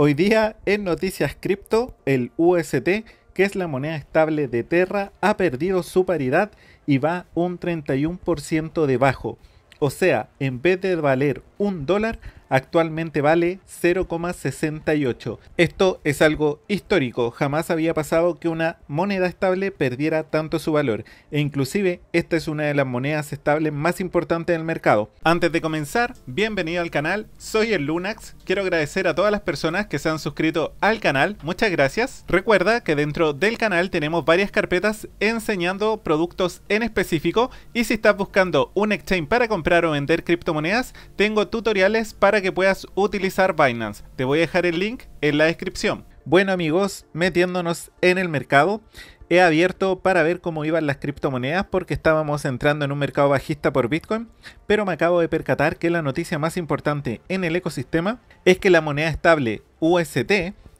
Hoy día en Noticias Cripto, el UST, que es la moneda estable de Terra, ha perdido su paridad y va un 31% debajo. O sea, en vez de valer un dólar, actualmente vale 0,68. Esto es algo histórico, jamás había pasado que una moneda estable perdiera tanto su valor, e inclusive esta es una de las monedas estables más importantes del mercado. Antes de comenzar, bienvenido al canal, soy el Lunax, quiero agradecer a todas las personas que se han suscrito al canal, muchas gracias. Recuerda que dentro del canal tenemos varias carpetas enseñando productos en específico y si estás buscando un exchange para comprar o vender criptomonedas, tengo tutoriales para que puedas utilizar Binance. Te voy a dejar el link en la descripción. Bueno amigos, metiéndonos en el mercado, he abierto para ver cómo iban las criptomonedas porque estábamos entrando en un mercado bajista por Bitcoin, pero me acabo de percatar que la noticia más importante en el ecosistema es que la moneda estable UST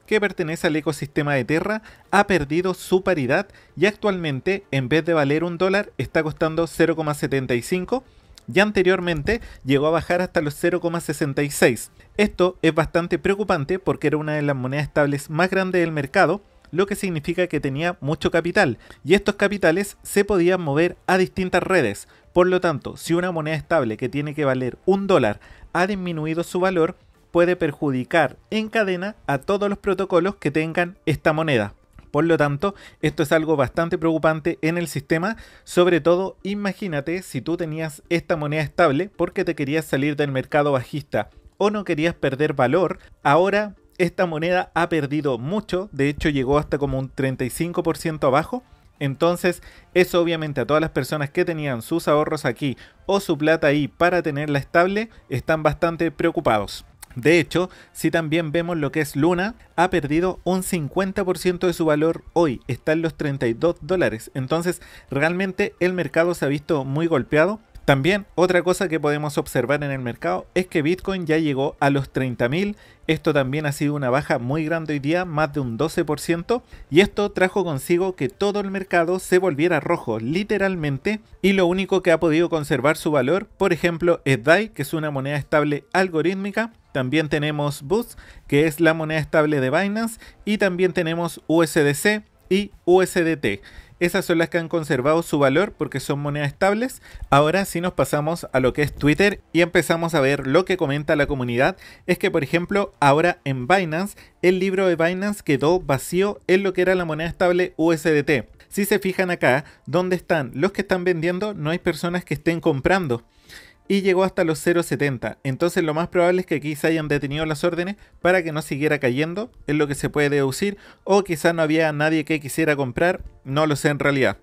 que pertenece al ecosistema de Terra, ha perdido su paridad y actualmente, en vez de valer un dólar, está costando 0,75 ya anteriormente llegó a bajar hasta los 0,66. Esto es bastante preocupante porque era una de las monedas estables más grandes del mercado lo que significa que tenía mucho capital, y estos capitales se podían mover a distintas redes. Por lo tanto, si una moneda estable que tiene que valer un dólar ha disminuido su valor, puede perjudicar en cadena a todos los protocolos que tengan esta moneda. Por lo tanto, esto es algo bastante preocupante en el sistema, sobre todo imagínate si tú tenías esta moneda estable porque te querías salir del mercado bajista o no querías perder valor, ahora esta moneda ha perdido mucho, de hecho llegó hasta como un 35% abajo. Entonces, eso obviamente a todas las personas que tenían sus ahorros aquí o su plata ahí para tenerla estable, están bastante preocupados. De hecho, si también vemos lo que es Luna, ha perdido un 50% de su valor hoy, está en los 32 dólares. Entonces, realmente el mercado se ha visto muy golpeado también otra cosa que podemos observar en el mercado es que Bitcoin ya llegó a los 30.000, esto también ha sido una baja muy grande hoy día, más de un 12%, y esto trajo consigo que todo el mercado se volviera rojo, literalmente, y lo único que ha podido conservar su valor, por ejemplo, es DAI, que es una moneda estable algorítmica, también tenemos BUS, que es la moneda estable de Binance, y también tenemos USDC y USDT. Esas son las que han conservado su valor porque son monedas estables. Ahora si nos pasamos a lo que es Twitter y empezamos a ver lo que comenta la comunidad. Es que, por ejemplo, ahora en Binance, el libro de Binance quedó vacío en lo que era la moneda estable USDT. Si se fijan acá, dónde están los que están vendiendo, no hay personas que estén comprando y llegó hasta los 0,70. Entonces lo más probable es que aquí se hayan detenido las órdenes para que no siguiera cayendo, es lo que se puede deducir, o quizá no había nadie que quisiera comprar, no lo sé en realidad.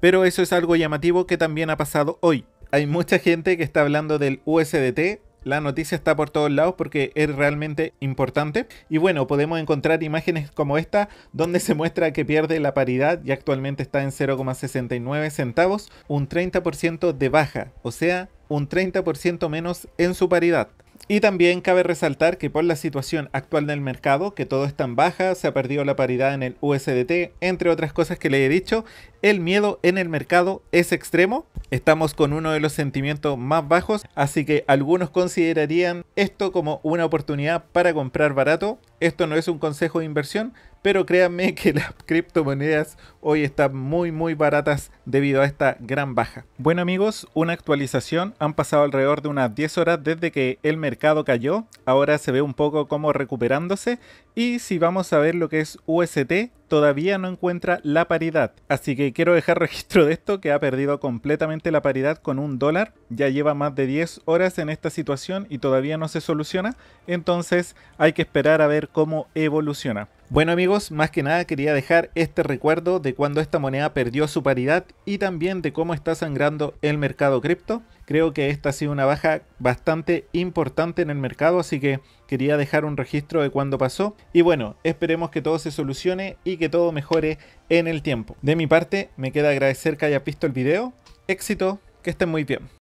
Pero eso es algo llamativo que también ha pasado hoy. Hay mucha gente que está hablando del USDT la noticia está por todos lados porque es realmente importante. Y bueno, podemos encontrar imágenes como esta, donde se muestra que pierde la paridad y actualmente está en 0,69 centavos, un 30% de baja, o sea, un 30% menos en su paridad. Y también cabe resaltar que por la situación actual del mercado, que todo es tan baja, se ha perdido la paridad en el USDT, entre otras cosas que le he dicho, el miedo en el mercado es extremo Estamos con uno de los sentimientos más bajos, así que algunos considerarían esto como una oportunidad para comprar barato esto no es un consejo de inversión, pero créanme que las criptomonedas hoy están muy muy baratas debido a esta gran baja. Bueno amigos, una actualización, han pasado alrededor de unas 10 horas desde que el mercado cayó, ahora se ve un poco como recuperándose y si vamos a ver lo que es UST, todavía no encuentra la paridad, así que quiero dejar registro de esto que ha perdido completamente la paridad con un dólar, ya lleva más de 10 horas en esta situación y todavía no se soluciona, entonces hay que esperar a ver cómo evoluciona. Bueno amigos, más que nada quería dejar este recuerdo de cuando esta moneda perdió su paridad y también de cómo está sangrando el mercado cripto. Creo que esta ha sido una baja bastante importante en el mercado, así que quería dejar un registro de cuando pasó. Y bueno, esperemos que todo se solucione y que todo mejore en el tiempo. De mi parte, me queda agradecer que hayas visto el video. Éxito, que estén muy bien.